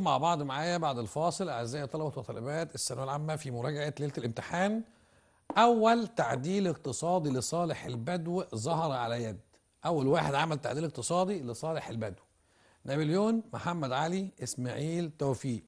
مع بعض معايا بعد الفاصل اعزائي طلبه وطالبات الثانويه العامه في مراجعه ليله الامتحان اول تعديل اقتصادي لصالح البدو ظهر على يد اول واحد عمل تعديل اقتصادي لصالح البدو نابليون محمد علي اسماعيل توفيق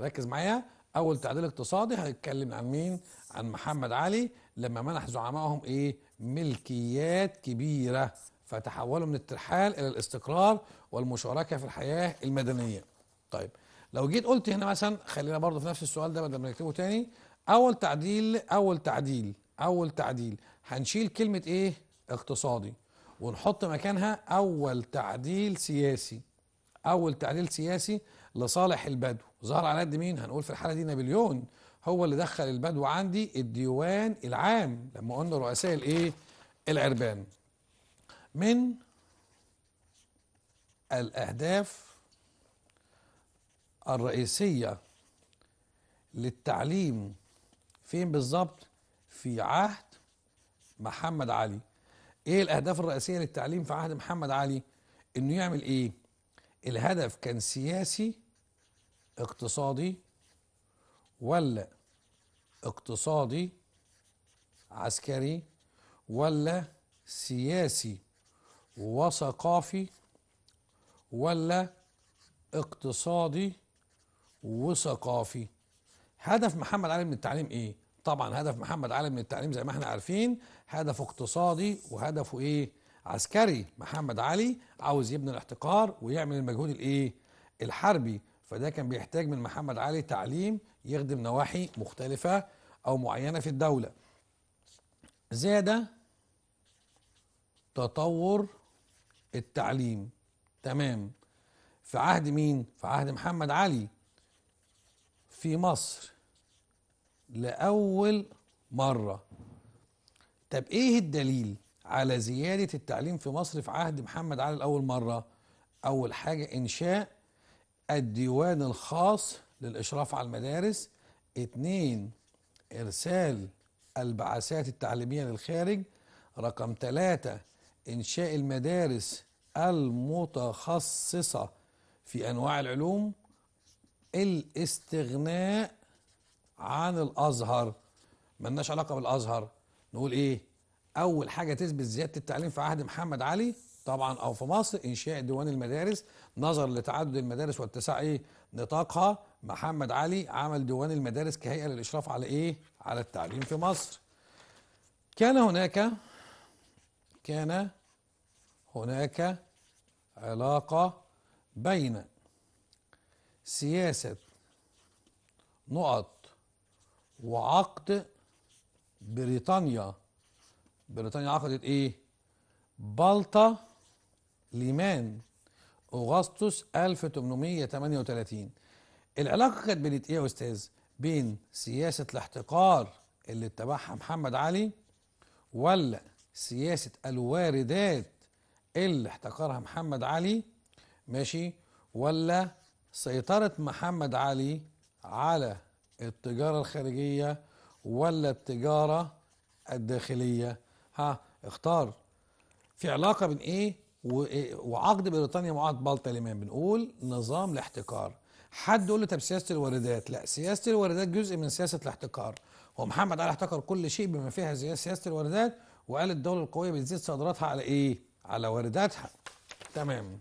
ركز معايا اول تعديل اقتصادي هنتكلم عن مين عن محمد علي لما منح زعمائهم ايه ملكيات كبيره فتحولوا من الترحال الى الاستقرار والمشاركه في الحياه المدنيه طيب لو جيت قلت هنا مثلا خلينا برضه في نفس السؤال ده بدل ما نكتبه تاني اول تعديل اول تعديل اول تعديل هنشيل كلمه ايه اقتصادي ونحط مكانها اول تعديل سياسي اول تعديل سياسي لصالح البدو ظهر على قد مين هنقول في الحاله دي نابليون هو اللي دخل البدو عندي الديوان العام لما قلنا رؤساء الايه العربان من الاهداف الرئيسية للتعليم فين بالظبط في عهد محمد علي ايه الاهداف الرئيسية للتعليم في عهد محمد علي انه يعمل ايه الهدف كان سياسي اقتصادي ولا اقتصادي عسكري ولا سياسي وثقافي ولا اقتصادي وثقافي هدف محمد علي من التعليم ايه طبعا هدف محمد علي من التعليم زي ما احنا عارفين هدفه اقتصادي وهدفه ايه عسكري محمد علي عاوز يبني الاحتقار ويعمل المجهود الايه الحربي فده كان بيحتاج من محمد علي تعليم يخدم نواحي مختلفة أو معينة في الدولة زاد تطور التعليم تمام في عهد مين؟ في عهد محمد علي في مصر لأول مرة طب إيه الدليل على زيادة التعليم في مصر في عهد محمد علي لأول مرة أول حاجة إنشاء الديوان الخاص للإشراف على المدارس اتنين إرسال البعثات التعليمية للخارج رقم ثلاثة إنشاء المدارس المتخصصة في أنواع العلوم الاستغناء عن الازهر ملناش علاقه بالازهر نقول ايه اول حاجه تثبت زياده التعليم في عهد محمد علي طبعا او في مصر انشاء ديوان المدارس نظرا لتعدد المدارس واتساع ايه نطاقها محمد علي عمل ديوان المدارس كهيئه للاشراف على ايه على التعليم في مصر كان هناك كان هناك علاقه بين سياسة نقط وعقد بريطانيا بريطانيا عقدت ايه بلطة ليمان اغسطس 1838 العلاقة كانت بين ايه يا استاذ بين سياسة الاحتقار اللي اتبعها محمد علي ولا سياسة الواردات اللي احتقرها محمد علي ماشي ولا سيطرة محمد علي على التجارة الخارجية ولا التجارة الداخلية ها اختار في علاقة بين ايه, إيه؟ وعقد بريطانيا مع بلطة لمان بنقول نظام الاحتكار حد يقول له طب سياسة الواردات لا سياسة الواردات جزء من سياسة الاحتكار هو محمد علي احتكر كل شيء بما فيها سياسة الواردات وقال الدولة القوية بتزيد صادراتها على ايه على وارداتها تمام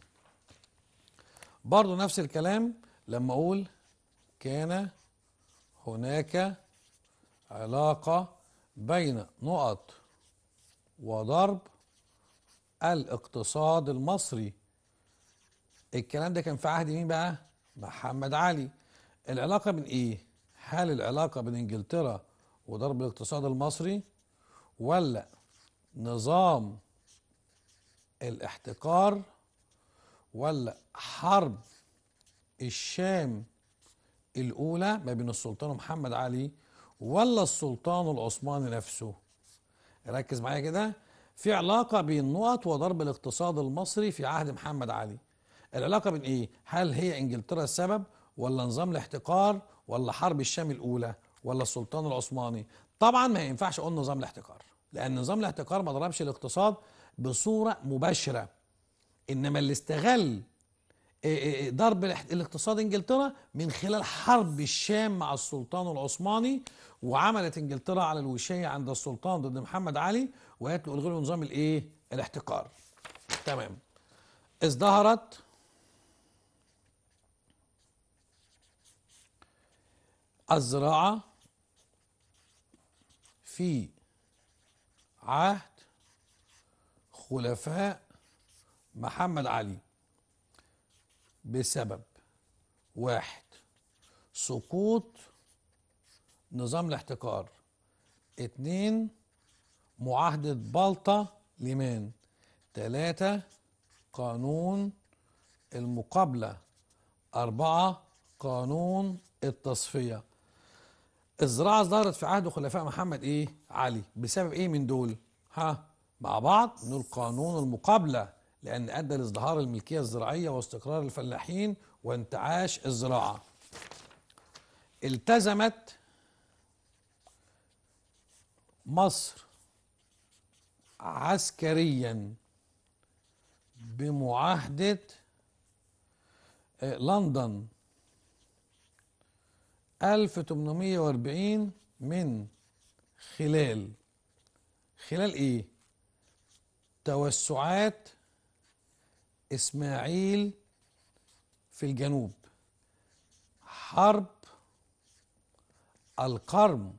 برضو نفس الكلام لما أقول كان هناك علاقة بين نقط وضرب الاقتصاد المصري الكلام ده كان في عهد مين بقى محمد علي العلاقة بين ايه هل العلاقة بين انجلترا وضرب الاقتصاد المصري ولا نظام الاحتكار ولا حرب الشام الأولى ما بين السلطان محمد علي ولا السلطان العثماني نفسه ركز معايا كده في علاقة بين النقط وضرب الاقتصاد المصري في عهد محمد علي العلاقة بين ايه؟ هل هي انجلترا السبب ولا نظام الاحتقار ولا حرب الشام الأولى ولا السلطان العثماني طبعا ما ينفعش اقول نظام الاحتقار لأن نظام الاحتقار ما ضربش الاقتصاد بصورة مباشرة انما اللي استغل آه، آه، آه، ضرب الاقتصاد انجلترا من خلال حرب الشام مع السلطان العثماني وعملت انجلترا على الوشايه عند السلطان ضد محمد علي وقالت له الغوا نظام الايه؟ الاحتقار. تمام. ازدهرت الزراعه في عهد خلفاء محمد علي بسبب واحد سقوط نظام الاحتكار اتنين معاهدة بلطة لمن تلاتة قانون المقابلة أربعة قانون التصفية الزراعة ظهرت في عهد خلفاء محمد إيه؟ علي بسبب إيه من دول؟ ها؟ مع بعض نقول قانون المقابلة لأن أدى لازدهار الملكية الزراعية واستقرار الفلاحين وانتعاش الزراعة التزمت مصر عسكريا بمعاهدة آه، لندن 1840 من خلال خلال ايه توسعات إسماعيل في الجنوب حرب القرن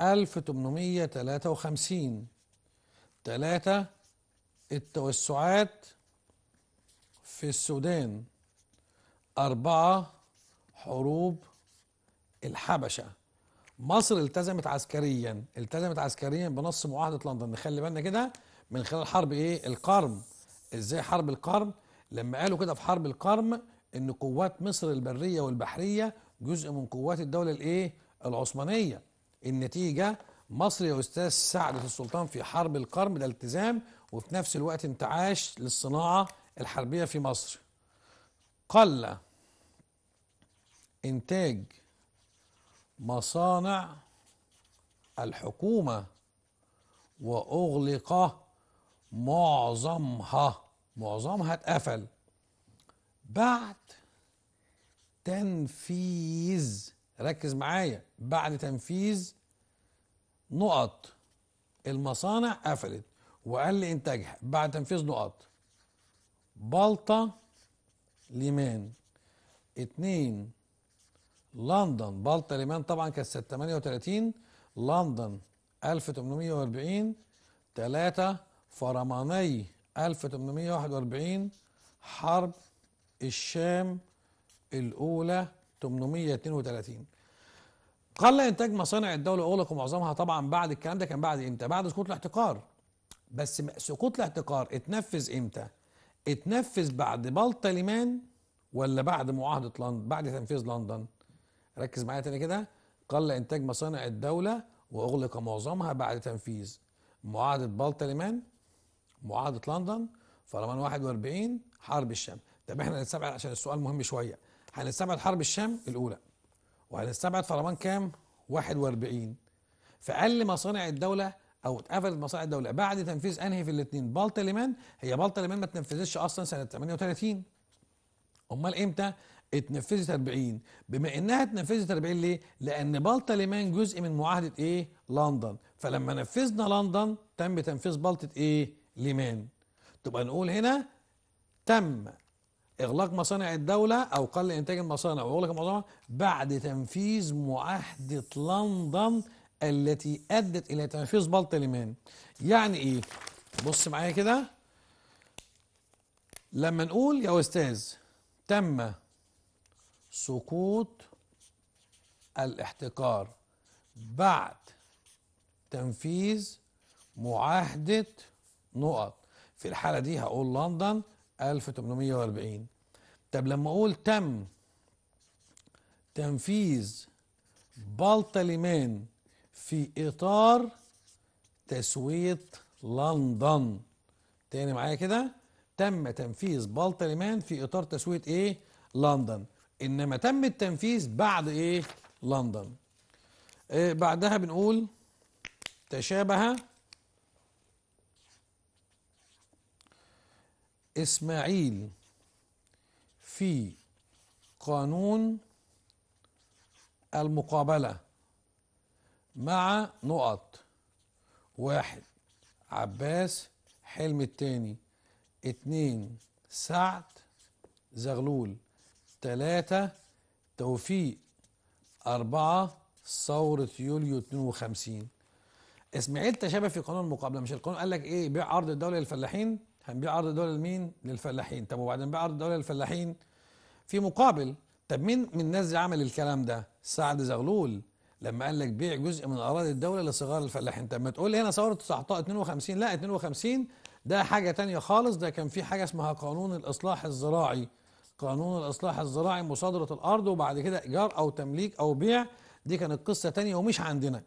1853 ثلاثة التوسعات في السودان أربعة حروب الحبشة مصر التزمت عسكريا التزمت عسكريا بنص معاهدة لندن نخلي بالنا كده من خلال حرب ايه القرم ازاي حرب القرم لما قالوا كده في حرب القرم ان قوات مصر البريه والبحريه جزء من قوات الدوله الايه العثمانيه النتيجه مصر يا استاذ سعد السلطان في حرب القرم ده التزام وفي نفس الوقت انتعاش للصناعه الحربيه في مصر قل انتاج مصانع الحكومه واغلق معظمها معظمها اتقفل بعد تنفيذ ركز معايا بعد تنفيذ نقط المصانع قفلت وقل انتاجها بعد تنفيذ نقط بلطة ليمان اتنين لندن بلطة ليمان طبعا كانت سنة 38 لندن 1840 تلاتة فرماني 1841 حرب الشام الأولى 832 قل إنتاج مصانع الدولة أغلق ومعظمها طبعا بعد الكلام ده كان بعد إمتى؟ بعد سقوط الاحتقار بس سقوط الاحتقار اتنفذ إمتى؟ اتنفذ بعد بلطلمان ولا بعد معاهدة لندن؟ بعد تنفيذ لندن ركز معايا تاني كده قل إنتاج مصانع الدولة وأغلق معظمها بعد تنفيذ معاهدة بلطلمان معاهده لندن فرمان 41 حرب الشام طب احنا هنستبعد عشان السؤال مهم شويه هنستبعد حرب الشام الاولى وهنستبعد فرمان كام 41 فقل مصانع الدوله او اتقفلت مصانع الدوله بعد تنفيذ انهي في الاثنين بالطا ليمان هي بالطا ليمان ما اتنفذتش اصلا سنه 38 امال امتى اتنفذت 40 بما انها اتنفذت 40 ليه لان بلطة ليمان جزء من معاهده ايه لندن فلما نفذنا لندن تم تنفيذ بلطة ايه لمين؟ تبقى نقول هنا تم إغلاق مصانع الدولة أو قل إنتاج المصانع وإغلاق المصانع بعد تنفيذ معاهدة لندن التي أدت إلى تنفيذ بلط لمين؟ يعني إيه بص معايا كده لما نقول يا أستاذ تم سقوط الاحتكار بعد تنفيذ معاهدة نقط في الحالة دي هقول لندن 1840 طب لما أقول تم تنفيذ بالطلمان في إطار تسوية لندن تاني معايا كده تم تنفيذ بالطلمان في إطار تسوية إيه؟ لندن إنما تم التنفيذ بعد إيه؟ لندن إيه بعدها بنقول تشابه إسماعيل في قانون المقابلة مع نقط واحد عباس حلم التاني اتنين سعد زغلول تلاتة توفيق أربعة ثورة يوليو 52 إسماعيل تشابه في قانون المقابلة مش القانون قال لك إيه بيع أرض الدولة للفلاحين هنبيع ارض الدولة لمين؟ للفلاحين طب وبعدين نبيع ارض الدولة للفلاحين في مقابل طب مين من الناس اللي عمل الكلام ده؟ سعد زغلول لما قال لك بيع جزء من اراضي الدوله لصغار الفلاحين طب ما تقول لي هنا ثوره 19 52 لا 52 ده حاجه تانية خالص ده كان في حاجه اسمها قانون الاصلاح الزراعي قانون الاصلاح الزراعي مصادره الارض وبعد كده ايجار او تمليك او بيع دي كانت قصه تانية ومش عندنا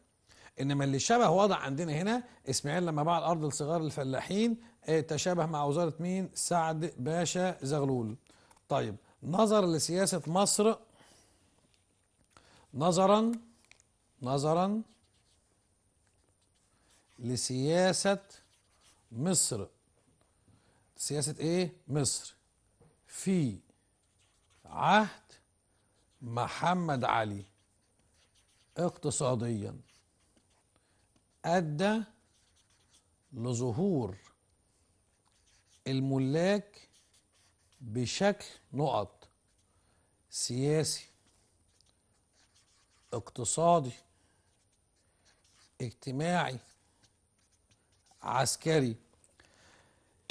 انما اللي شبه وضع عندنا هنا اسماعيل لما باع الارض لصغار الفلاحين آه، تشابه مع وزاره مين سعد باشا زغلول طيب نظر لسياسه مصر نظرا نظرا لسياسه مصر سياسه ايه مصر في عهد محمد علي اقتصاديا أدى لظهور الملاك بشكل نقط سياسي اقتصادي اجتماعي عسكري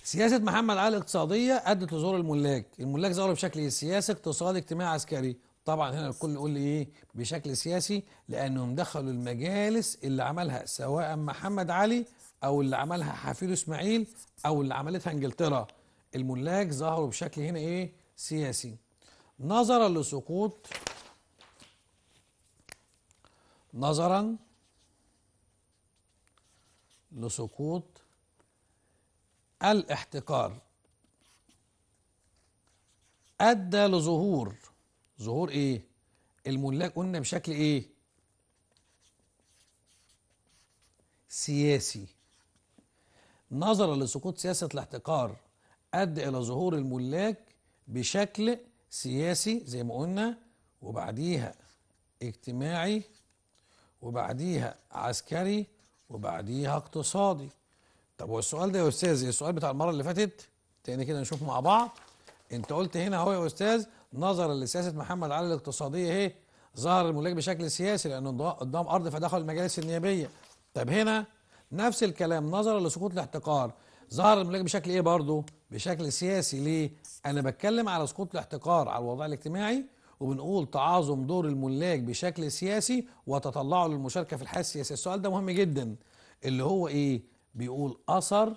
سياسة محمد علي الاقتصادية أدت لظهور الملاك الملاك ظهروا بشكل سياسي اقتصادي اجتماعي عسكري طبعا هنا الكل يقول لي ايه بشكل سياسي لانهم دخلوا المجالس اللي عملها سواء محمد علي او اللي عملها حفيده اسماعيل او اللي عملتها انجلترا الملاك ظهروا بشكل هنا ايه سياسي نظرا لسقوط نظرا لسقوط الاحتكار ادى لظهور ظهور ايه الملاك قلنا بشكل ايه سياسي نظرا لسقوط سياسة الاحتقار أدى إلى ظهور الملاك بشكل سياسي زي ما قلنا وبعديها اجتماعي وبعديها عسكري وبعديها اقتصادي طب والسؤال ده يا أستاذ السؤال بتاع المرة اللي فاتت تاني كده نشوف مع بعض أنت قلت هنا أهو يا أستاذ نظرا لسياسه محمد علي الاقتصاديه اهي ظهر الملاك بشكل سياسي لانه قدام ارض فدخل المجالس النيابيه طب هنا نفس الكلام نظرا لسقوط الاحتقار ظهر الملاك بشكل ايه برضه بشكل سياسي ليه انا بتكلم على سقوط الاحتقار على الوضع الاجتماعي وبنقول تعاظم دور الملاك بشكل سياسي وتطلعه للمشاركه في الحياه السياسيه السؤال ده مهم جدا اللي هو ايه بيقول اثر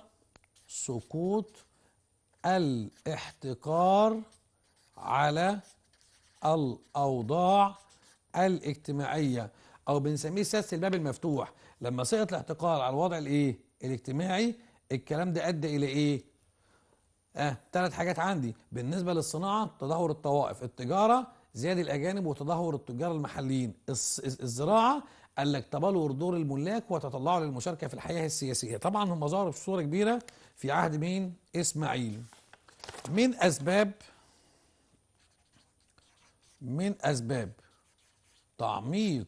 سقوط الاحتقار على الأوضاع الاجتماعية أو بنسميه سياسة الباب المفتوح لما سقط الاحتقار على الوضع الإيه؟ الاجتماعي الكلام ده أدى إلى إيه؟ آه ثلاث حاجات عندي بالنسبة للصناعة تدهور الطوائف التجارة زيادة الأجانب وتدهور التجار المحليين الزراعة قال لك تبلور دور الملاك وتطلعوا للمشاركة في الحياة السياسية طبعا هم ظهروا في صوره كبيرة في عهد مين؟ إسماعيل من أسباب من أسباب تعميق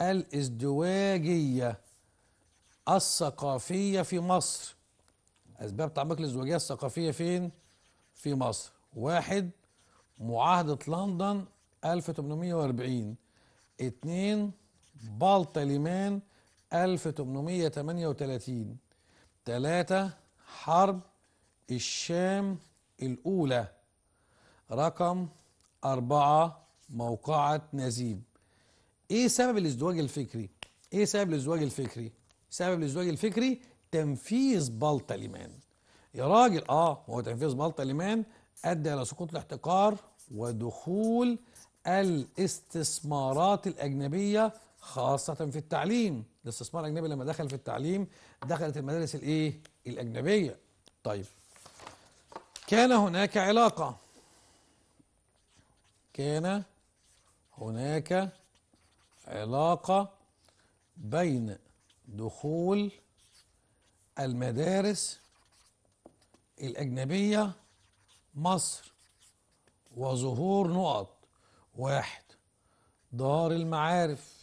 الازدواجية الثقافية في مصر أسباب تعميق الازدواجية الثقافية فين؟ في مصر واحد معاهدة لندن 1840 اتنين بالطة ليمان 1838 تلاتة حرب الشام الأولى رقم أربعة موقعة نزيب إيه سبب الازدواج الفكري؟ إيه سبب الازدواج الفكري؟ سبب الازدواج الفكري تنفيذ بلطة لمان يا راجل آه هو تنفيذ بلطة لمان أدى إلى سقوط الاحتقار ودخول الاستثمارات الأجنبية خاصة في التعليم الاستثمار الأجنبي لما دخل في التعليم دخلت المدارس الإيه؟ الأجنبية طيب كان هناك علاقة كان هناك علاقة بين دخول المدارس الأجنبية مصر وظهور نقط واحد دار المعارف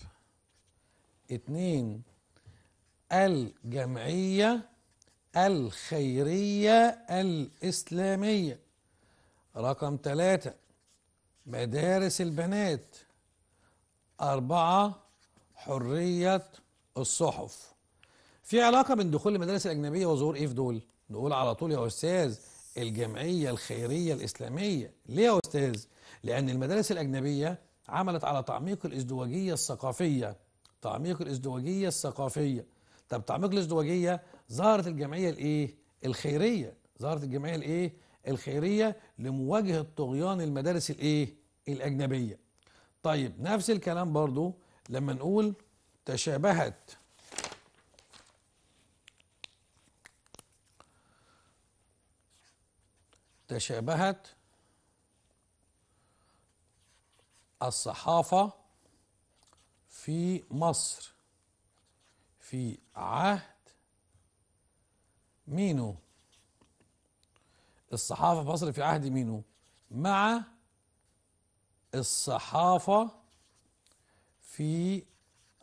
اتنين الجمعية الخيرية الإسلامية رقم ثلاثة مدارس البنات أربعة حرية الصحف في علاقة بين دخول المدارس الأجنبية وظهور إيه في دول؟ نقول على طول يا أستاذ الجمعية الخيرية الإسلامية ليه يا أستاذ؟ لأن المدارس الأجنبية عملت على تعميق الإزدواجية الثقافية تعميق الإزدواجية الثقافية طب تعميق الإزدواجية ظهرت الجمعية الإيه؟ الخيرية ظهرت الجمعية الإيه؟ الخيرية لمواجهة طغيان المدارس الايه الأجنبية طيب نفس الكلام برضو لما نقول تشابهت تشابهت الصحافة في مصر في عهد مينو الصحافة في مصر في عهد مينو مع الصحافة في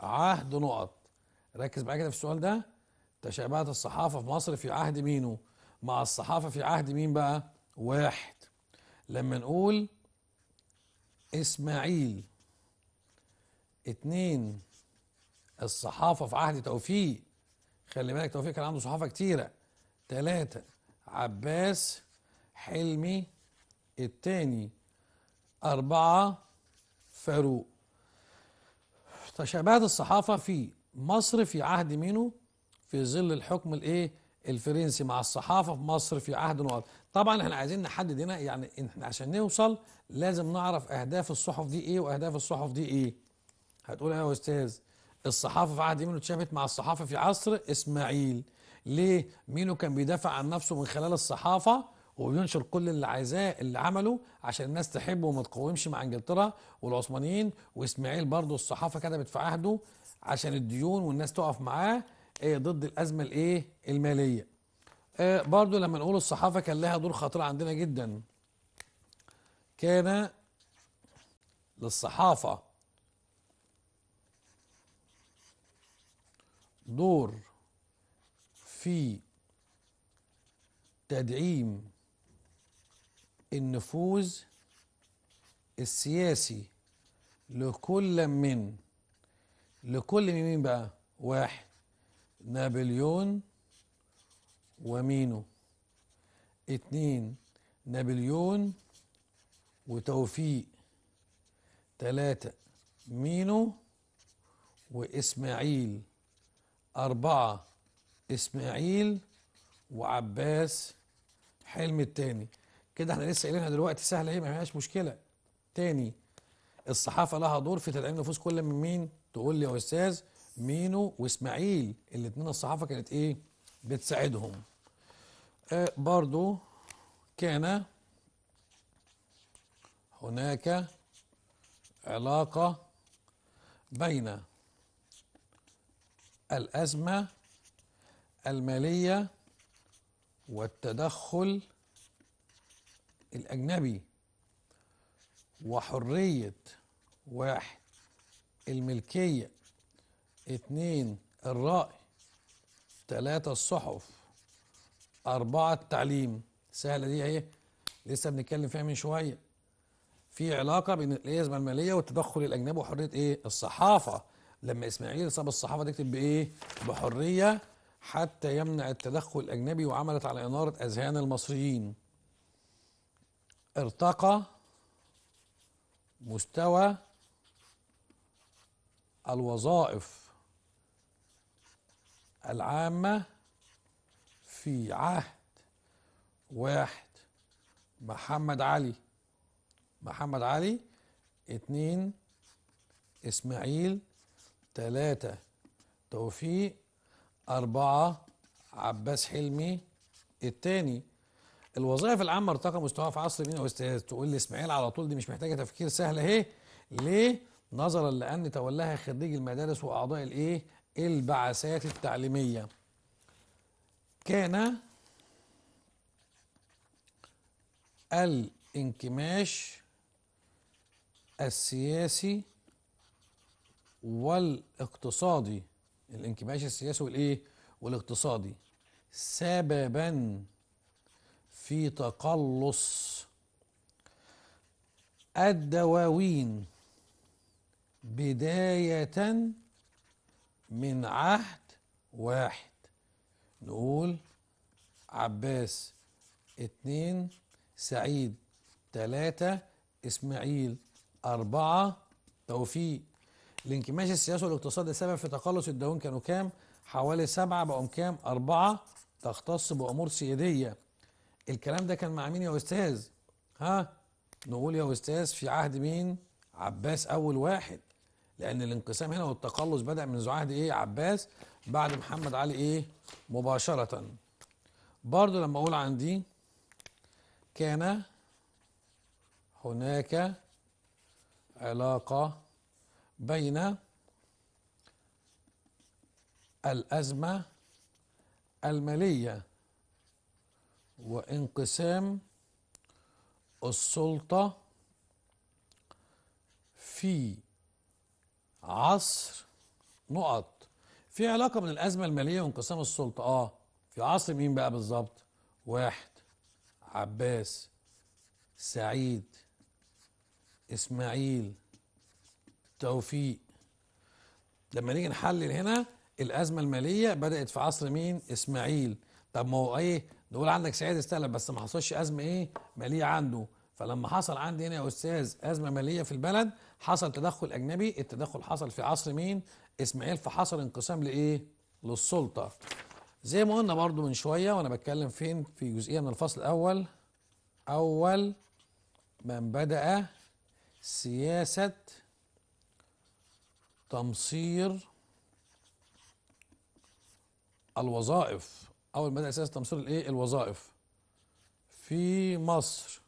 عهد نقط ركز معايا كده في السؤال ده تشابهت الصحافة في مصر في عهد مينو مع الصحافة في عهد مين بقى واحد لما نقول إسماعيل اتنين الصحافة في عهد توفيق خلي بالك توفيق كان عنده صحافة كتيرة تلاتة عباس حلمي التاني أربعة فاروق تشابهت الصحافة في مصر في عهد مينو في ظل الحكم الايه الفرنسي مع الصحافة في مصر في عهد نقط طبعا احنا عايزين نحدد هنا يعني احنا عشان نوصل لازم نعرف اهداف الصحف دي ايه واهداف الصحف دي ايه هتقول ايه يا استاذ الصحافة في عهد مينو تشابهت مع الصحافة في عصر اسماعيل ليه مينو كان بيدافع عن نفسه من خلال الصحافة وبينشر كل اللي عايزاه اللي عمله عشان الناس تحبه وما تقاومش مع انجلترا والعثمانيين واسماعيل برضه الصحافه كتبت في عهده عشان الديون والناس تقف معاه إيه ضد الازمه الايه الماليه إيه برضه لما نقول الصحافه كان لها دور خطير عندنا جدا كان للصحافه دور في تدعيم النفوذ السياسي لكل من لكل من مين بقى واحد نابليون ومينو اتنين نابليون وتوفيق تلاتة مينو وإسماعيل أربعة إسماعيل وعباس حلم التاني كده احنا لسه قايلينها دلوقتي سهله ايه ما فيهاش مشكله تاني الصحافه لها دور في تدعيم نفوس كل من مين تقول لي يا استاذ مينو واسماعيل الاثنين الصحافه كانت ايه بتساعدهم آه برضو كان هناك علاقه بين الازمه الماليه والتدخل الأجنبي وحرية واحد الملكية اتنين الرأي تلاتة الصحف أربعة التعليم سهلة دي أهي لسه بنتكلم فيها من شوية في علاقة بين الأزمة المالية والتدخل الأجنبي وحرية إيه الصحافة لما إسماعيل صاب الصحافة تكتب بإيه بحرية حتى يمنع التدخل الأجنبي وعملت على إنارة أذهان المصريين ارتقى مستوى الوظائف العامة في عهد واحد محمد علي محمد علي اتنين اسماعيل تلاتة توفيق أربعة عباس حلمي التاني الوظائف العامه ارتقى مستواها في عصر مين يا استاذ تقول لي اسماعيل على طول دي مش محتاجه تفكير سهل اهي ليه نظرا لان تولاها خريج المدارس واعضاء الايه البعثات التعليميه كان الانكماش السياسي والاقتصادي الانكماش السياسي والايه والاقتصادي سببا في تقلص الدواوين بداية من عهد واحد نقول عباس اتنين سعيد تلاتة اسماعيل أربعة توفيق الانكماش السياسي والاقتصادي السبب في تقلص الدواوين كانوا كام؟ حوالي سبعة بقوا كام؟ أربعة تختص بأمور سيادية الكلام ده كان مع مين يا أستاذ ها نقول يا أستاذ في عهد مين عباس أول واحد لأن الانقسام هنا والتقلص بدأ منذ عهد إيه عباس بعد محمد علي إيه مباشرة برضو لما أقول عندي كان هناك علاقة بين الأزمة المالية وانقسام السلطة في عصر نقط في علاقة من الأزمة المالية وانقسام السلطة آه في عصر مين بقى بالظبط واحد عباس سعيد إسماعيل توفيق لما نيجي نحلل هنا الأزمة المالية بدأت في عصر مين إسماعيل طب ما هو إيه نقول عندك سعيد استقلب بس ما حصلش ازمه ايه ماليه عنده فلما حصل عندي هنا يا استاذ ازمه ماليه في البلد حصل تدخل اجنبي التدخل حصل في عصر مين اسماعيل فحصل انقسام لايه للسلطه زي ما قلنا برضو من شويه وانا بتكلم فين في جزئيه من الفصل الاول اول من بدا سياسه تمصير الوظائف اول ما بدا اساس تمصير الايه الوظائف في مصر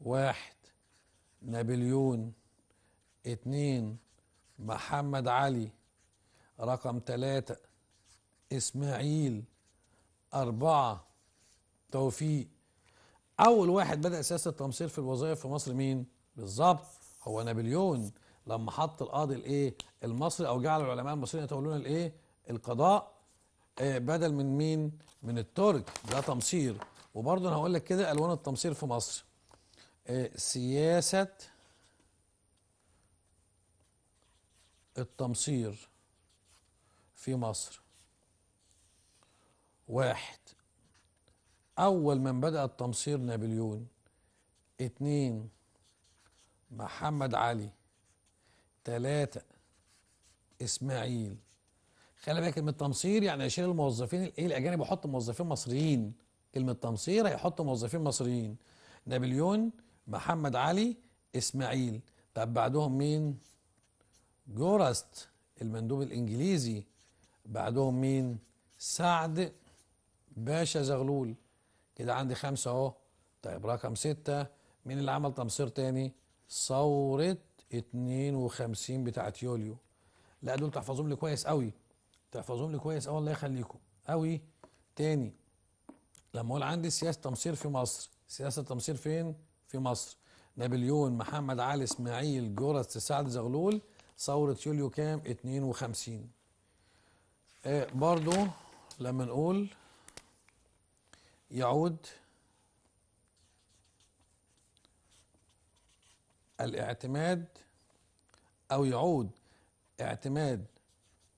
واحد نابليون اتنين محمد علي رقم تلاتة اسماعيل أربعة توفيق أول واحد بدأ سياسة التمصير في الوظائف في مصر مين؟ بالظبط هو نابليون لما حط القاضي الايه؟ المصري أو جعل العلماء المصريين يتولون الايه؟ القضاء آه، بدل من مين من الترك ده تمصير وبرضه انا هقول لك كده الوان التمصير في مصر آه، سياسه التمصير في مصر واحد أول من بدأ التمصير نابليون اتنين محمد علي تلاتة إسماعيل خلي بالك كلمه تمصير يعني اشيل الموظفين الايه الاجانب واحط موظفين مصريين كلمه تمصير هيحط موظفين مصريين نابليون محمد علي اسماعيل طب بعدهم مين جورست المندوب الانجليزي بعدهم مين سعد باشا زغلول كده عندي خمسة اهو طيب رقم ستة مين اللي عمل تمصير تاني ثورة 52 بتاعت يوليو لا دول تحفظهم لي كويس قوي تحفظهم لي كويس قوي اه، الله يخليكم قوي تاني لما اقول عندي سياسه تمصير في مصر سياسه تمصير فين في مصر نابليون محمد علي اسماعيل جورس سعد زغلول ثوره يوليو كام 52 آه برضو لما نقول يعود الاعتماد او يعود اعتماد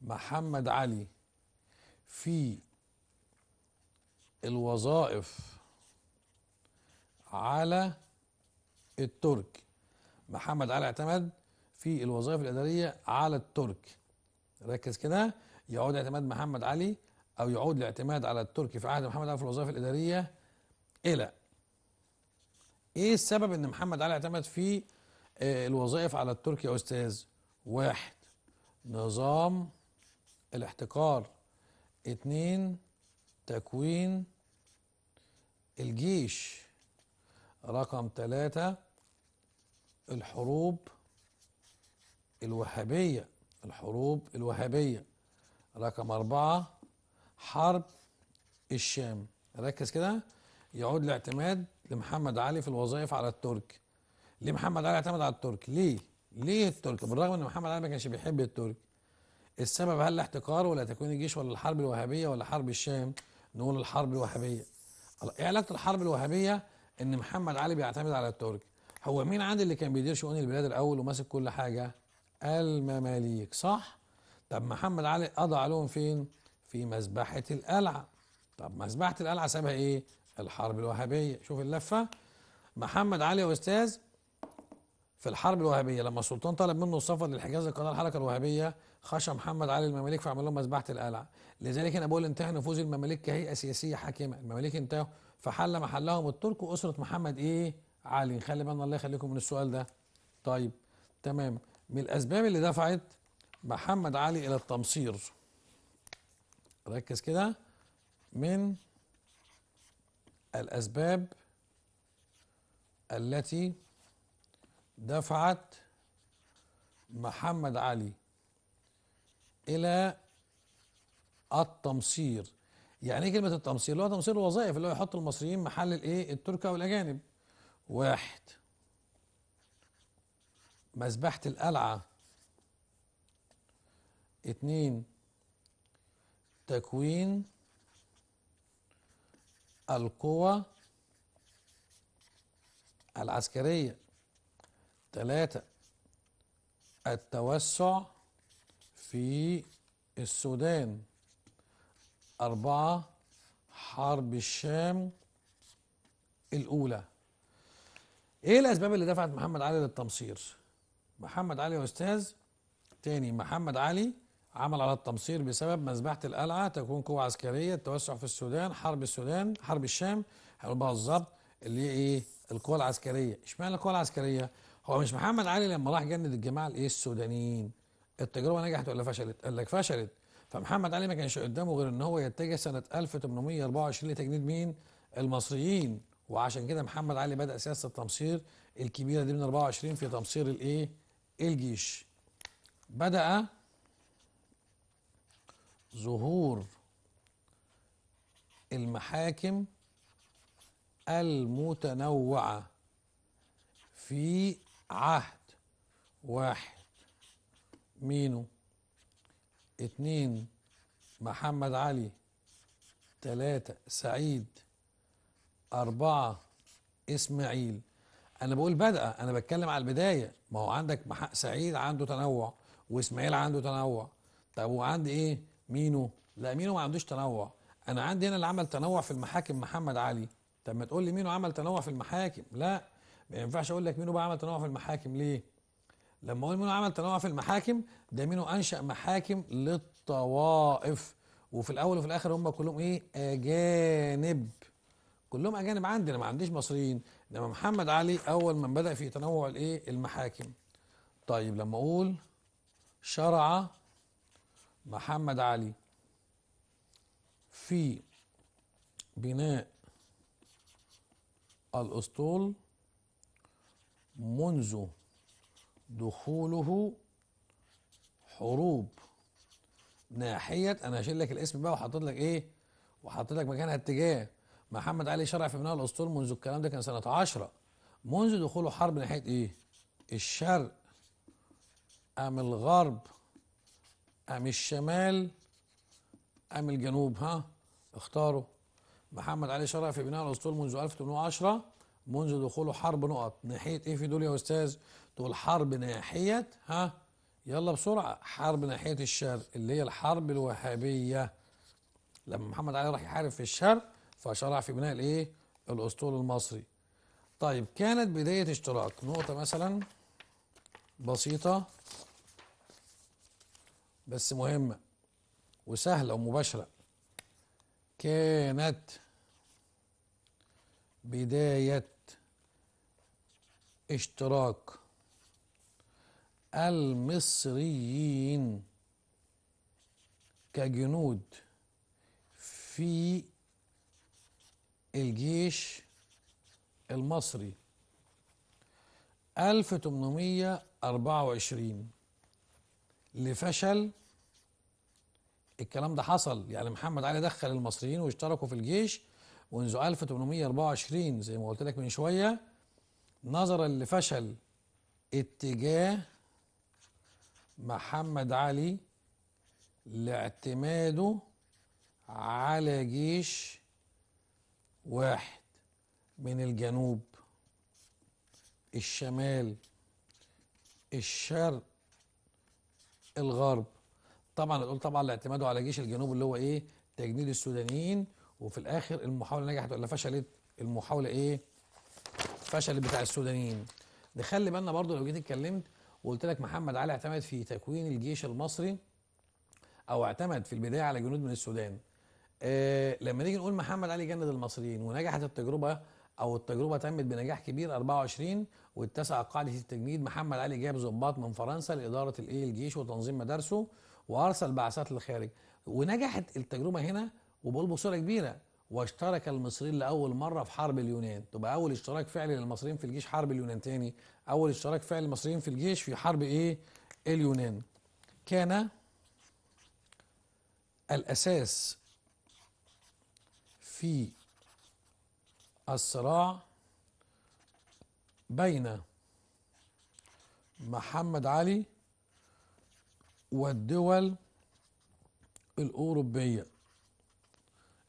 محمد علي في الوظائف على الترك محمد علي اعتمد في الوظائف الاداريه على الترك ركز كده يعود اعتماد محمد علي او يعود الاعتماد على التركي في عهد محمد علي في الوظائف الاداريه الى ايه السبب ان محمد علي اعتمد في آه، الوظائف على التركي يا استاذ واحد نظام الاحتكار اتنين تكوين الجيش رقم تلاتة الحروب الوهابية الحروب الوهابية رقم أربعة حرب الشام ركز كده يعود الاعتماد لمحمد علي في الوظائف على الترك ليه محمد علي اعتمد على الترك ليه ليه الترك بالرغم ان محمد علي ما كانش بيحب الترك السبب هل الاحتقار ولا تكوين الجيش ولا الحرب الوهابية ولا حرب الشام نقول الحرب الوهابية ايه علاقة الحرب الوهابية ان محمد علي بيعتمد على الترك هو مين عادل اللي كان بيدير شؤون البلاد الاول وماسك كل حاجة المماليك صح طب محمد علي قضى عليهم فين في مذبحة القلعة طب مذبحة القلعة سابها ايه الحرب الوهابية شوف اللفة محمد علي يا استاذ في الحرب الوهابية لما السلطان طلب منه السفر للحجاز لقناة الحركة الوهابية خشى محمد علي المماليك فعمل لهم مذبحه القلعه لذلك انا بقول انتهى نفوذ المماليك كهيئه سياسيه حاكمه المماليك انتهوا فحل محلهم الترك واسره محمد ايه علي خلي بالنا الله يخليكم من السؤال ده طيب تمام من الاسباب اللي دفعت محمد علي الى التمصير ركز كده من الاسباب التي دفعت محمد علي الى التمصير يعني ايه كلمه التمصير اللي هو تمصير الوظائف اللي هو يحط المصريين محل الايه الترك او الاجانب واحد مذبحه القلعه اتنين تكوين القوى العسكريه ثلاثه التوسع في السودان أربعة حرب الشام الأولى إيه الأسباب اللي دفعت محمد علي للتمصير؟ محمد علي يا أستاذ تاني محمد علي عمل على التمصير بسبب مذبحة القلعة تكون قوة عسكرية التوسع في السودان حرب السودان حرب الشام هنقول بقى بالظبط اللي هي إيه القوة العسكرية اشمعنى القوة العسكرية؟ هو مش محمد علي لما راح جند الجماعة الإيه السودانيين التجربه نجحت ولا فشلت؟ قال لك فشلت فمحمد علي ما كانش قدامه غير ان هو يتجه سنه 1824 لتجنيد مين؟ المصريين وعشان كده محمد علي بدا سياسه التمصير الكبيره دي من 24 في تمصير الايه؟ الجيش. بدا ظهور المحاكم المتنوعه في عهد واحد مينو اتنين محمد علي تلاتة سعيد أربعة إسماعيل أنا بقول بدأ أنا بتكلم على البداية ما هو عندك سعيد عنده تنوع وإسماعيل عنده تنوع طب وعندي إيه مينو لا مينو ما عندوش تنوع أنا عندي هنا اللي عمل تنوع في المحاكم محمد علي طب ما تقول لي مينو عمل تنوع في المحاكم لا ما ينفعش أقول لك مينو بقى عمل تنوع في المحاكم ليه لما هو منو عمل تنوع في المحاكم ده منو انشا محاكم للطوائف وفي الاول وفي الاخر هم كلهم ايه اجانب كلهم اجانب عندي انا ما عنديش مصريين انما محمد علي اول من بدا في تنوع الايه المحاكم طيب لما اقول شرع محمد علي في بناء الاسطول منذ دخوله حروب ناحية أنا هشيل لك الاسم بقى وحاطط لك إيه وحاطط لك مكانها اتجاه محمد علي شرع في بناء الأسطول منذ الكلام ده كان سنة 10 منذ دخوله حرب ناحية إيه الشرق أم الغرب أم الشمال أم الجنوب ها اختاروا محمد علي شرع في بناء الأسطول منذ 1810 منذ دخوله حرب نقط ناحية إيه في دول يا أستاذ تقول حرب ناحية ها يلا بسرعة حرب ناحية الشرق اللي هي الحرب الوهابية لما محمد علي راح يحارب في الشرق فشرع في بناء الايه الاسطول المصري طيب كانت بداية اشتراك نقطة مثلا بسيطة بس مهمة وسهلة ومباشرة كانت بداية اشتراك المصريين كجنود في الجيش المصري 1824 لفشل الكلام ده حصل يعني محمد علي دخل المصريين واشتركوا في الجيش ومنذ 1824 زي ما قلت لك من شويه نظرا لفشل اتجاه محمد علي لاعتماده على جيش واحد من الجنوب الشمال الشرق الغرب طبعا هتقول طبعا لاعتماده على جيش الجنوب اللي هو ايه تجنيد السودانيين وفي الاخر المحاوله نجحت ولا فشلت المحاوله ايه فشلت بتاع السودانيين نخلي بالنا برضو لو جيت اتكلمت وقلت لك محمد علي اعتمد في تكوين الجيش المصري او اعتمد في البدايه على جنود من السودان آه لما نيجي نقول محمد علي جند المصريين ونجحت التجربه او التجربه تمت بنجاح كبير 24 واتسع قاعده التجنيد محمد علي جاب ضباط من فرنسا لاداره الايه الجيش وتنظيم مدارسه وارسل بعثات للخارج ونجحت التجربه هنا وبقول بصوره كبيره واشترك المصريين لاول مره في حرب اليونان تبقى اول اشتراك فعلي للمصريين في الجيش حرب اليونان تاني اول اشتراك فعلي للمصريين في الجيش في حرب ايه اليونان كان الاساس في الصراع بين محمد علي والدول الأوروبية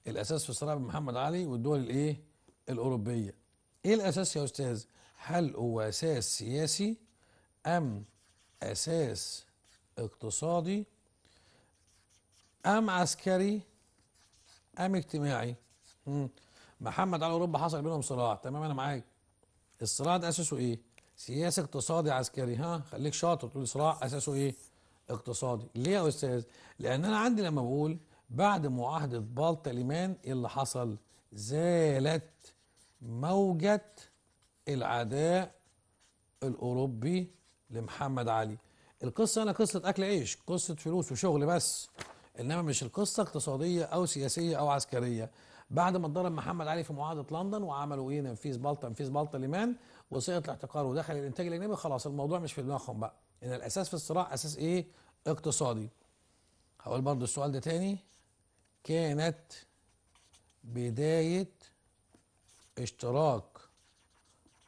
الاساس في الصناعه محمد علي والدول الايه الاوروبيه ايه الاساس يا استاذ هل هو اساس سياسي ام اساس اقتصادي ام عسكري ام اجتماعي مم. محمد على اوروبا حصل بينهم صراع تمام انا معاك الصراع ده اساسه ايه سياسي اقتصادي عسكري ها خليك شاطر تقول صراع اساسه ايه اقتصادي ليه يا استاذ لان انا عندي لما بقول بعد معاهدة إيه اللي حصل زالت موجة العداء الأوروبي لمحمد علي القصة هنا قصة أكل عيش قصة فلوس وشغل بس إنما مش القصة اقتصادية أو سياسية أو عسكرية بعد ما اتضرب محمد علي في معاهدة لندن وعملوا إيه تنفيذ بالطة تنفيذ بالطة ليمان وسقط الاحتقار ودخل الإنتاج الأجنبي خلاص الموضوع مش في دماغهم بقى إن الأساس في الصراع أساس إيه اقتصادي هقول برضو السؤال ده تاني كانت بداية اشتراك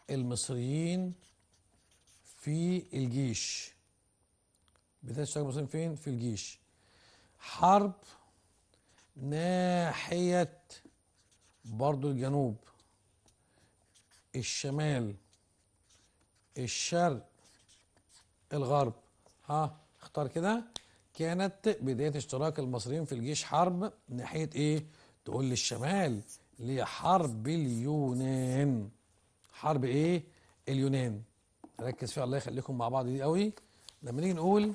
المصريين في الجيش بداية اشتراك المصريين فين؟ في الجيش حرب ناحية برضو الجنوب الشمال الشرق الغرب ها اختار كده كانت بداية اشتراك المصريين في الجيش حرب ناحية ايه؟ تقول للشمال لحرب حرب اليونان حرب ايه؟ اليونان ركز فيها الله يخليكم مع بعض دي قوي لما نيجي نقول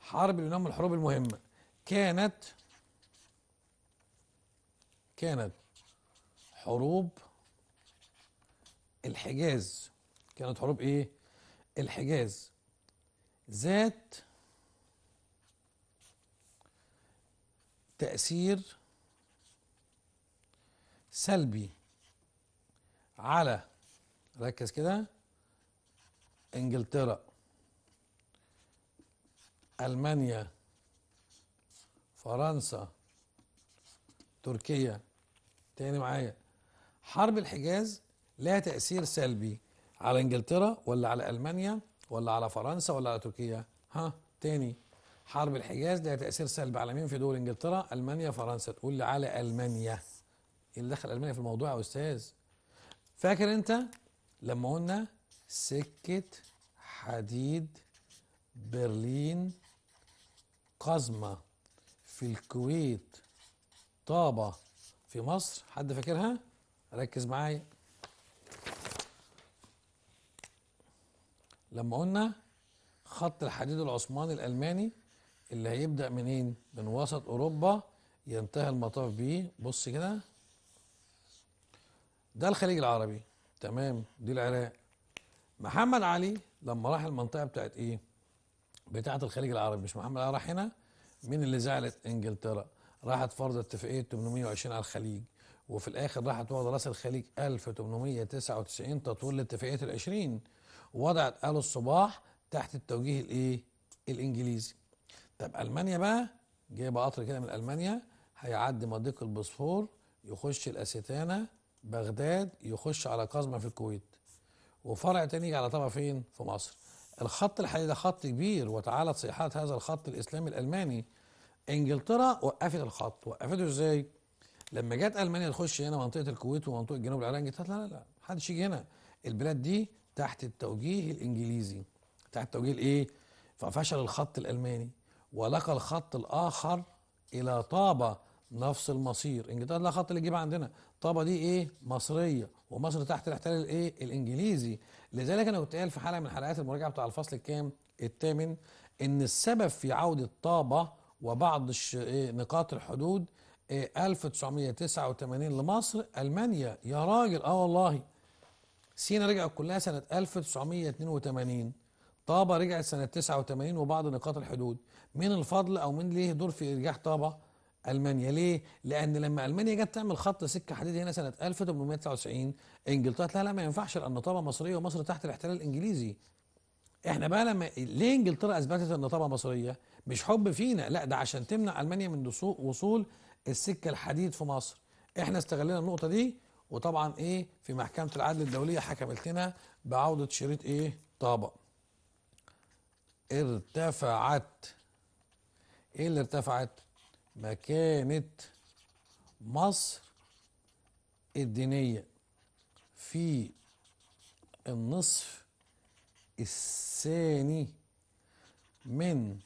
حرب اليونان من الحروب المهمة كانت كانت حروب الحجاز كانت حروب ايه؟ الحجاز ذات تأثير سلبي على ركز كده انجلترا المانيا فرنسا تركيا تاني معايا حرب الحجاز لها تأثير سلبي على انجلترا ولا على المانيا ولا على فرنسا ولا على تركيا ها تاني حرب الحجاز ده تاثير سلبي على مين في دول انجلترا المانيا فرنسا تقول لي على المانيا ايه اللي دخل المانيا في الموضوع يا استاذ فاكر انت لما قلنا سكه حديد برلين قزمه في الكويت طابه في مصر حد فاكرها ركز معايا لما قلنا خط الحديد العثماني الالماني اللي هيبدأ منين؟ من وسط أوروبا ينتهي المطاف بيه بص كده ده الخليج العربي تمام دي العراق محمد علي لما راح المنطقة بتاعت إيه؟ بتاعت الخليج العربي مش محمد علي راح هنا مين اللي زعلت انجلترا راحت فرض اتفاقية 820 على الخليج وفي الاخر راحت واخده راس الخليج 1899 تطول لاتفاقيه ال 20 وضعت ال الصباح تحت التوجيه الايه؟ الانجليزي. طب المانيا بقى جايبه قطر كده من المانيا هيعدي مضيق البوسفور يخش الاسيتانا بغداد يخش على قزمه في الكويت وفرع تاني يجي على طبعا فين في مصر الخط الحالي ده خط كبير وتعالت صيحات هذا الخط الاسلامي الالماني انجلترا وقفت الخط وقفته ازاي لما جت المانيا تخش هنا منطقه الكويت ومنطقه جنوب العراق قالت لا لا لا محدش يجي هنا البلاد دي تحت التوجيه الانجليزي تحت توجيه الايه ففشل الخط الالماني ولك الخط الآخر إلى طابة نفس المصير انجلترا ده الخط اللي جيب عندنا طابة دي ايه مصرية ومصر تحت الاحتلال الايه الانجليزي لذلك انا كنت قايل في حلقة من حلقات المراجعة بتاع الفصل الكام الثامن ان السبب في عودة طابة وبعض إيه، نقاط الحدود 1989 إيه، لمصر المانيا يا راجل اه والله سينا رجعت كلها سنة 1982 طابة رجعت سنة 89 وبعض نقاط الحدود من الفضل أو من ليه دور في إرجاح طابة ألمانيا ليه؟ لأن لما ألمانيا جت تعمل خط سكة حديد هنا سنة 1899 إنجلترا لا لا ما ينفعش لأن طابة مصرية ومصر تحت الاحتلال الإنجليزي احنا بقى لما ليه انجلترا اثبتت ان طابه مصريه مش حب فينا لا ده عشان تمنع المانيا من وصول السكه الحديد في مصر احنا استغلينا النقطه دي وطبعا ايه في محكمه العدل الدوليه حكمت لنا بعوده شريط ايه طابق ارتفعت ايه اللي ارتفعت مكانة مصر الدينية في النصف الثاني من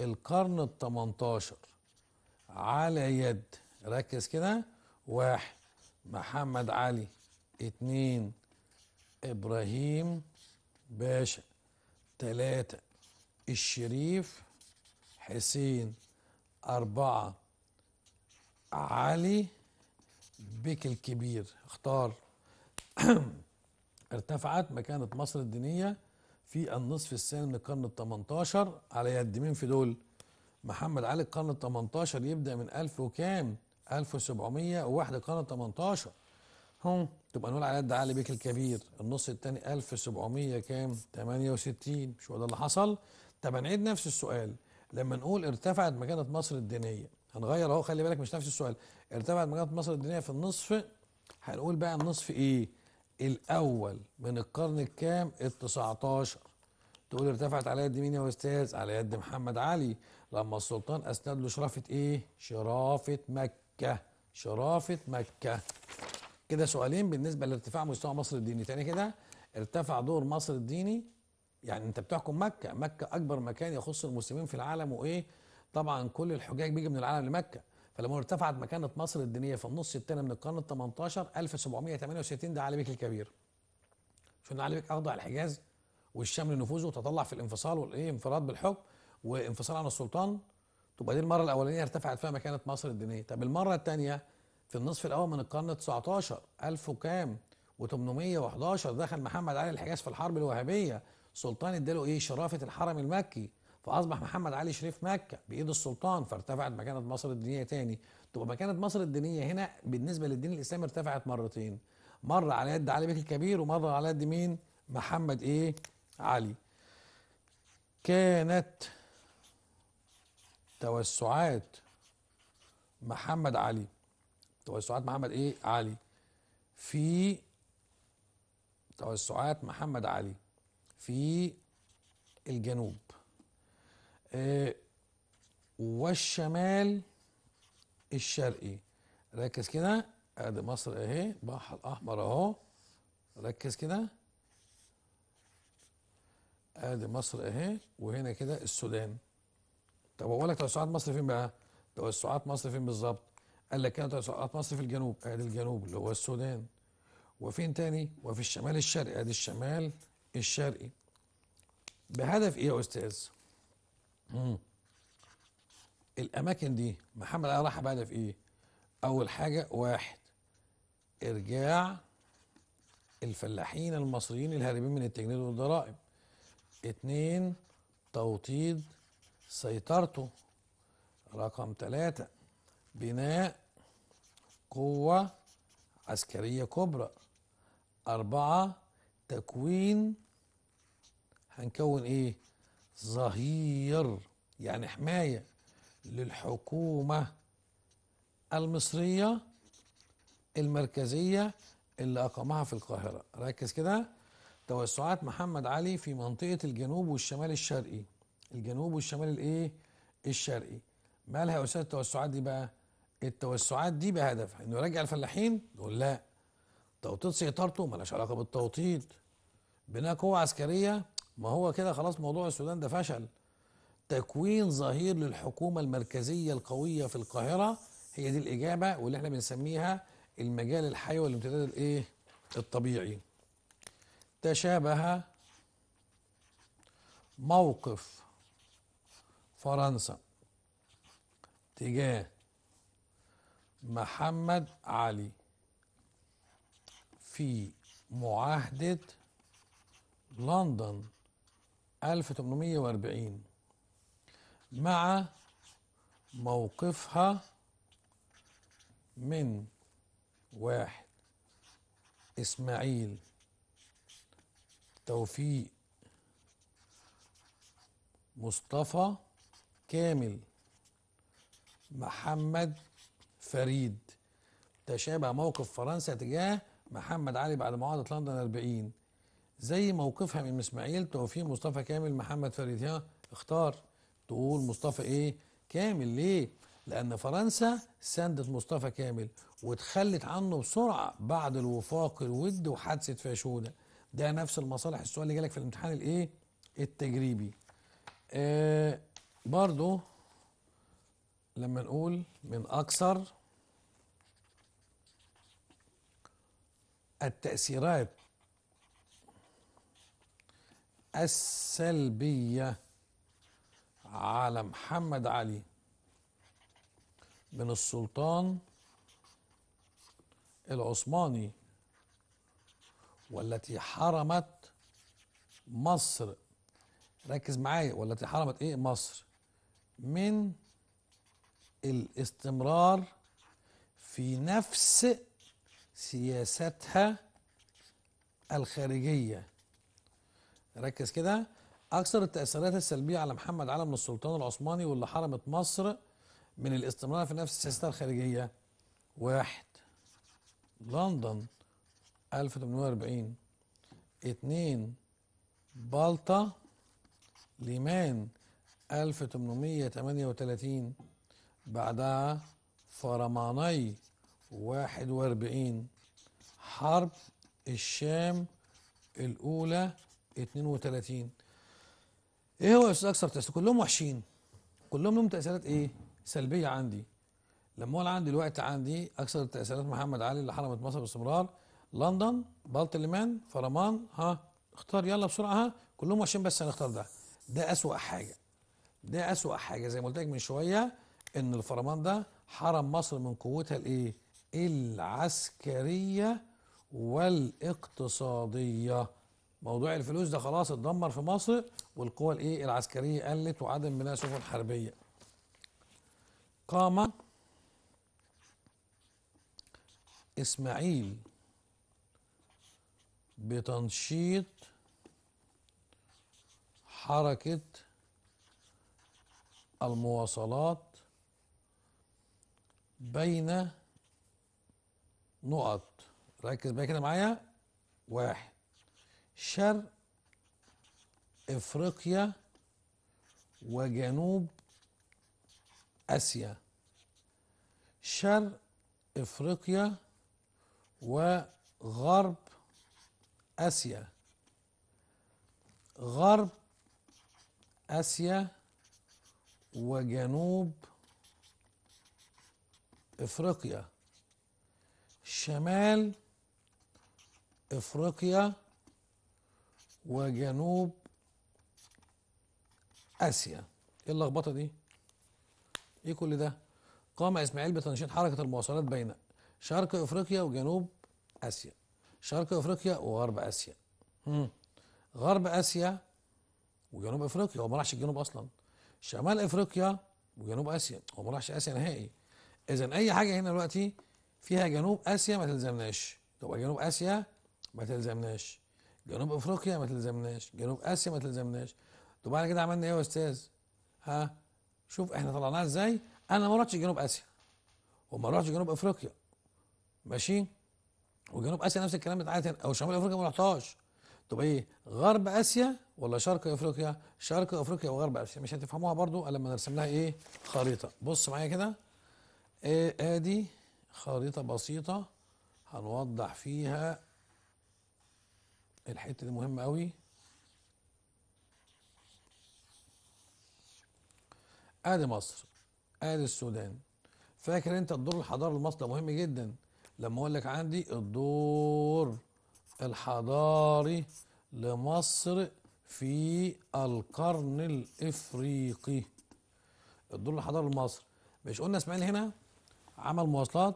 القرن التمنتاشر على يد ركز كده واحد محمد علي اتنين ابراهيم باشا تلاتة الشريف حسين أربعة علي بك الكبير اختار ارتفعت مكانة مصر الدينية في النصف الثاني من القرن ال 18 على يد مين في دول؟ محمد علي القرن ال 18 يبدأ من 1000 وكام؟ 1701 القرن ال 18 هم تبقى نقول على يد علي بك الكبير النص الثاني 1700 كام؟ 68 مش هو ده اللي حصل؟ طب هنعيد نفس السؤال لما نقول ارتفعت مكانة مصر الدينية هنغير اهو خلي بالك مش نفس السؤال ارتفعت مكانة مصر الدينية في النصف هنقول بقى النصف ايه الاول من القرن الكام ال19 تقول ارتفعت على يد مين يا استاذ على يد محمد علي لما السلطان اسند له شرافه ايه شرافه مكه شرافه مكه كده سؤالين بالنسبه لارتفاع مستوى مصر الديني تاني كده ارتفع دور مصر الديني يعني انت بتحكم مكه مكه اكبر مكان يخص المسلمين في العالم وايه طبعا كل الحجاج بيجي من العالم لمكه فلما ارتفعت مكانه مصر الدينيه في النص الثاني من القرن ال 18 1768 ده علي بيك الكبير ان علي بيك اخضع الحجاز والشام لنفوذه وتطلع في الانفصال والايه انفراد بالحكم وانفصال عن السلطان تبقى دي المره الاولانيه ارتفعت فيها مكانه مصر الدينيه طب المره الثانيه في النصف الاول من القرن ال 19 1000 وكام و811 دخل محمد علي الحجاز في الحرب الوهابيه السلطان اداله ايه شرافه الحرم المكي فاصبح محمد علي شريف مكه بايد السلطان فارتفعت مكانه مصر الدينيه تاني تبقى مكانه مصر الدينيه هنا بالنسبه للدين الاسلامي ارتفعت مرتين مره على يد علي بك الكبير ومره على يد مين محمد ايه علي كانت توسعات محمد علي توسعات محمد ايه علي في توسعات محمد علي في الجنوب آه، والشمال الشرقي ركز كده ادي مصر اهي بحر احمر اهو ركز كده ادي مصر اهي وهنا كده السودان طب اقول لك توسعات مصر فين بقى توسعات مصر فين بالظبط قال لك كانت توسعات مصر في الجنوب ادي الجنوب اللي هو السودان وفين تاني وفي الشمال الشرقي ادي الشمال الشرقي بهدف ايه يا استاذ؟ مم. الاماكن دي محمد علي راح بهدف ايه؟ اول حاجه واحد ارجاع الفلاحين المصريين الهاربين من التجنيد والضرائب اتنين توطيد سيطرته رقم ثلاثة بناء قوة عسكرية كبرى أربعة تكوين هنكون ايه ظهير يعني حماية للحكومة المصرية المركزية اللي أقامها في القاهرة ركز كده توسعات محمد علي في منطقة الجنوب والشمال الشرقي الجنوب والشمال الايه الشرقي مالها يا أستاذ التوسعات دي بقى التوسعات دي بهدف انه يرجع الفلاحين نقول لا توطيط سيطرته ملاش علاقة بالتوطيد بناء قوة عسكرية ما هو كده خلاص موضوع السودان ده فشل تكوين ظهير للحكومة المركزية القوية في القاهرة هي دي الإجابة واللي احنا بنسميها المجال الحي والامتداد الإيه؟ الطبيعي تشابه موقف فرنسا تجاه محمد علي في معاهدة لندن 1840 مع موقفها من واحد إسماعيل توفيق مصطفى كامل محمد فريد تشابه موقف فرنسا تجاه محمد علي بعد معاهدة لندن 40 زي موقفها من اسماعيل توفيق مصطفى كامل محمد ها اختار تقول مصطفى ايه كامل ليه لان فرنسا ساندت مصطفى كامل وتخلت عنه بسرعه بعد الوفاق الود وحادثه فاشونه ده نفس المصالح السؤال اللي جالك في الامتحان الايه التجريبي آه برضو لما نقول من اكثر التاثيرات السلبية على محمد علي من السلطان العثماني والتي حرمت مصر ركز معايا والتي حرمت ايه مصر من الاستمرار في نفس سياستها الخارجيه ركز كده أكثر التأثيرات السلبية على محمد علم السلطان العثماني واللي حرمت مصر من الاستمرار في نفس سياستها الخارجية واحد لندن 1840 اتنين بالطا ليمان 1838 بعدها فرماني 41 حرب الشام الأولى 32 ايه هو يا استاذ اكثر تاثير كلهم وحشين كلهم لهم تاثيرات ايه سلبيه عندي لما هو عندي الوقت عندي اكثر تاثيرات محمد علي اللي حرمت مصر باستمرار لندن بالتلمان فرمان ها اختار يلا بسرعه ها كلهم وحشين بس هنختار ده ده اسوا حاجه ده اسوا حاجه زي ما قلت لك من شويه ان الفرمان ده حرم مصر من قوتها الايه العسكريه والاقتصاديه موضوع الفلوس ده خلاص اتدمر في مصر والقوى الايه العسكريه قلت وعدم بناء سفن حربيه قام اسماعيل بتنشيط حركه المواصلات بين نقط ركز بقى كده معايا واحد شرق افريقيا وجنوب اسيا شرق افريقيا وغرب اسيا غرب اسيا وجنوب افريقيا شمال افريقيا وجنوب اسيا ايه اللخبطه دي ايه كل ده قام اسماعيل بتنشيط حركه المواصلات بين شرق افريقيا وجنوب اسيا شرق افريقيا وغرب اسيا مم. غرب اسيا وجنوب افريقيا هو ما راحش الجنوب اصلا شمال افريقيا وجنوب اسيا هو ما راحش اسيا نهائي اذا اي حاجه هنا دلوقتي فيها جنوب اسيا ما تلزمناش تبقى جنوب اسيا ما تلزمناش جنوب افريقيا ما تلزمناش جنوب اسيا ما تلزمناش طب بعد كده عملنا ايه يا استاذ ها شوف احنا طلعناها ازاي انا ما رحتش جنوب اسيا وما رحتش جنوب افريقيا ماشي وجنوب اسيا نفس الكلام بتاع او شمال افريقيا ما رحتهاش طب ايه غرب اسيا ولا شرق افريقيا شرق افريقيا وغرب اسيا مش هتفهموها برضو الا لما نرسم لها ايه خريطه بص معايا كده إيه؟ ادي خريطه بسيطه هنوضح فيها الحته دي مهمه قوي ادي مصر ادي السودان فاكر انت الدور الحضاري لمصر ده مهم جدا لما اقول لك عندي الدور الحضاري لمصر في القرن الافريقي الدور الحضاري لمصر مش قلنا اسماعيل هنا عمل مواصلات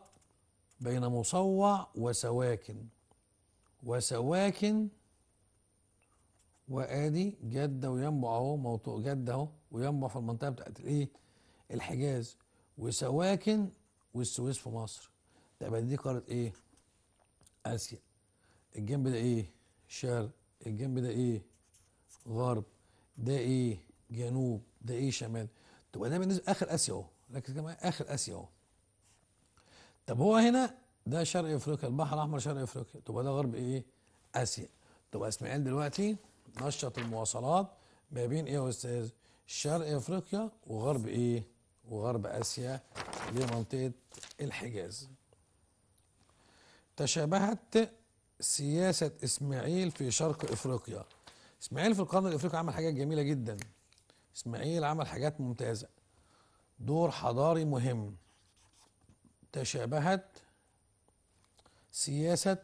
بين مصوع وسواكن وسواكن وادي جده وينبع اهو موطوء جده اهو وينبع في المنطقه بتاعت الايه؟ الحجاز وسواكن والسويس في مصر. تبقى دي قاره ايه؟ اسيا. الجنب ده ايه؟ شرق، الجنب ده ايه؟ غرب، ده ايه؟ جنوب، ده ايه؟ شمال. تبقى ده بالنسبه اخر اسيا اهو، ركز كمان اخر اسيا اهو. طب هو هنا ده شرق افريقيا، البحر الاحمر شرق افريقيا، تبقى ده غرب ايه؟ اسيا. تبقى اسماعيل دلوقتي نشط المواصلات ما بين ايه يا استاذ؟ شرق افريقيا وغرب ايه؟ وغرب اسيا لمنطقه الحجاز. تشابهت سياسه اسماعيل في شرق افريقيا. اسماعيل في القرن الافريقي عمل حاجات جميله جدا. اسماعيل عمل حاجات ممتازه. دور حضاري مهم. تشابهت سياسه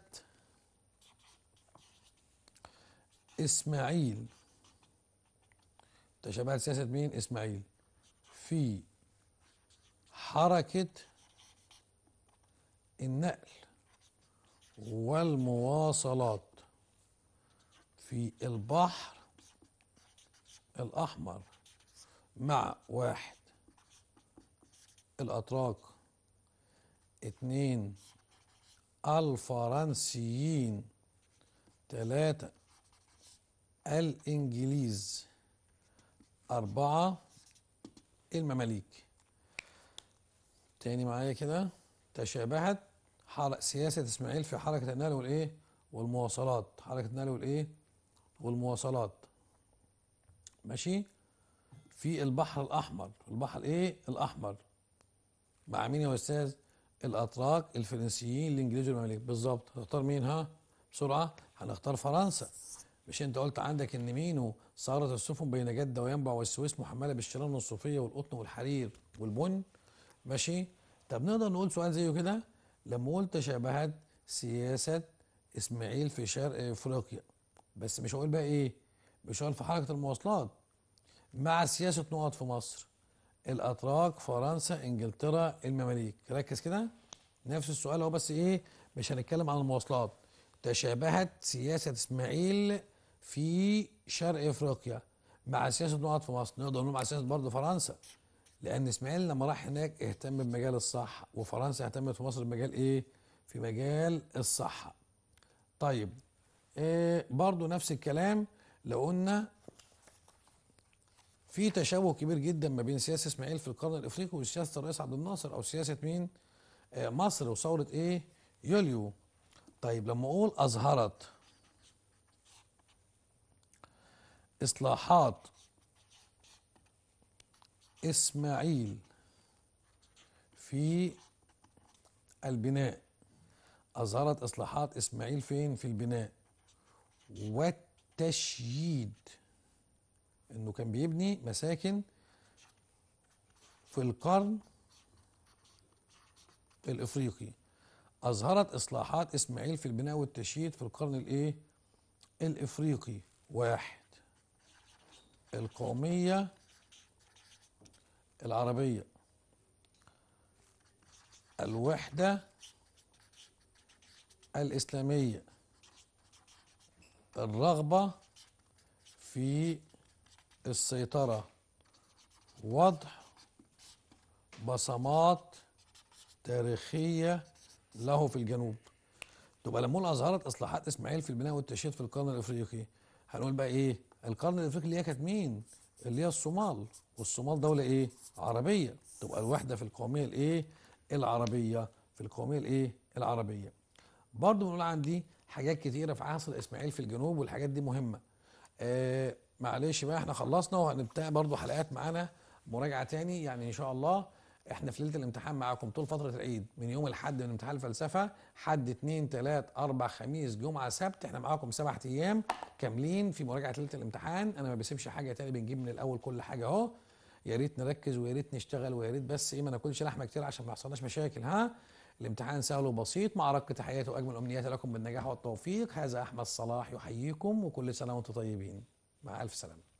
اسماعيل تشابهات سياسة مين اسماعيل في حركة النقل والمواصلات في البحر الأحمر مع واحد الأتراك اتنين الفرنسيين تلاتة الإنجليز أربعة المماليك تاني معايا كده تشابهت حرق سياسة إسماعيل في حركة النقل والإيه والمواصلات حركة النقل والإيه والمواصلات ماشي في البحر الأحمر البحر إيه الأحمر مع مين يا أستاذ الأتراك الفرنسيين الإنجليز والمماليك بالظبط هنختار مين ها بسرعة هنختار فرنسا مش انت قلت عندك ان مينو صارت السفن بين جده وينبع والسويس محمله بالشلال الصوفيه والقطن والحرير والبن ماشي طب نقدر نقول سؤال زيه كده لما قلت تشابهت سياسه اسماعيل في شرق افريقيا بس مش هقول بقى ايه مش هقول في حركه المواصلات مع سياسه نقط في مصر الاتراك فرنسا انجلترا المماليك ركز كده نفس السؤال اهو بس ايه مش هنتكلم عن المواصلات تشابهت سياسه اسماعيل في شرق افريقيا مع سياسه نقط في مصر نقدر نقول مع سياسه برضه فرنسا لان اسماعيل لما راح هناك اهتم بمجال الصحه وفرنسا اهتمت في مصر بمجال ايه؟ في مجال الصحه. طيب إيه برضه نفس الكلام لو قلنا في تشابه كبير جدا ما بين سياسه اسماعيل في القرن الافريقي وسياسه الرئيس عبد الناصر او سياسه مين؟ آه، مصر وثوره ايه؟ يوليو. طيب لما اقول اظهرت إصلاحات إسماعيل في البناء أظهرت إصلاحات إسماعيل فين في البناء والتشييد إنه كان بيبني مساكن في القرن الإفريقي أظهرت إصلاحات إسماعيل في البناء والتشييد في القرن الإيه؟ الإفريقي واحد القومية العربية الوحدة الإسلامية الرغبة في السيطرة وضع بصمات تاريخية له في الجنوب تبقى لما نقول أظهرت إصلاحات إسماعيل في البناء والتشييد في القرن الإفريقي هنقول بقى إيه القرن الافريقي اللي هي كانت مين؟ اللي هي الصومال والصومال دوله ايه؟ عربيه تبقى الوحده في القوميه الايه؟ العربيه في القوميه الايه؟ العربيه. برضه بنقول عن دي حاجات كتيره في عصر اسماعيل في الجنوب والحاجات دي مهمه. آه معلش بقى احنا خلصنا وهنبتدي برضه حلقات معانا مراجعه تاني يعني ان شاء الله احنا في ليله الامتحان معاكم طول فتره العيد من يوم الاحد من امتحان الفلسفه حد اثنين ثلاث اربع خميس جمعه سبت احنا معاكم سبعة ايام كاملين في مراجعه ليله الامتحان انا ما بسيبش حاجه تاني بنجيب من الاول كل حاجه اهو يا ريت نركز ويا ريت نشتغل ويا ريت بس ايه ما ناكلش لحمه كتير عشان ما يحصلناش مشاكل ها الامتحان سهل وبسيط مع رق تحياتي واجمل امنياتي لكم بالنجاح والتوفيق هذا احمد صلاح يحييكم وكل سنه وانتم طيبين مع الف سلامه